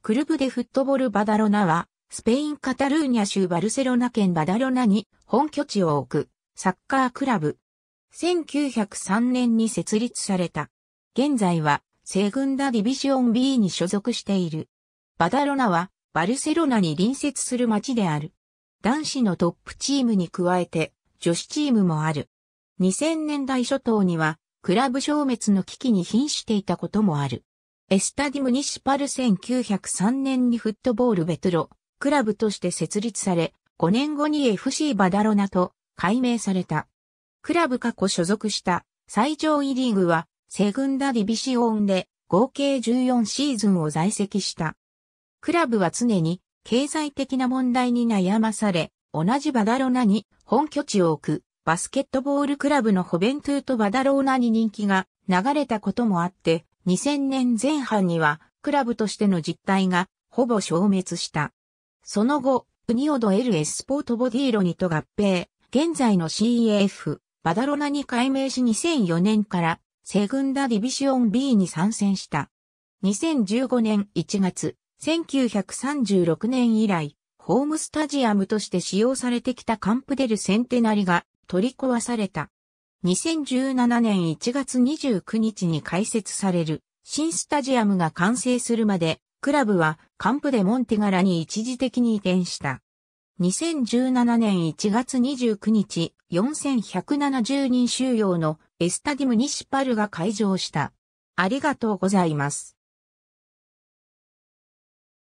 クルブでフットボルバダロナは、スペイン・カタルーニャ州バルセロナ県バダロナに本拠地を置くサッカークラブ。1903年に設立された。現在は、セグンダ・ディビジオン B に所属している。バダロナは、バルセロナに隣接する町である。男子のトップチームに加えて、女子チームもある。2000年代初頭には、クラブ消滅の危機に瀕していたこともある。エスタディムニシパル1903年にフットボールベトロ、クラブとして設立され、5年後に FC バダロナと改名された。クラブ過去所属した最上位リーグは、セグンダディビシオンで合計14シーズンを在籍した。クラブは常に経済的な問題に悩まされ、同じバダロナに本拠地を置くバスケットボールクラブのホベントゥーとバダローナに人気が流れたこともあって、2000年前半にはクラブとしての実態がほぼ消滅した。その後、ウニオド LS スポートボディーロニと合併、現在の CEF、バダロナに改名し2004年からセグンダディビシオン B に参戦した。2015年1月、1936年以来、ホームスタジアムとして使用されてきたカンプデルセンテナリが取り壊された。2017年1月29日に開設される新スタジアムが完成するまで、クラブはカンプでモンテガラに一時的に移転した。2017年1月29日、4170人収容のエスタディムニシパルが開場した。ありがとうございます。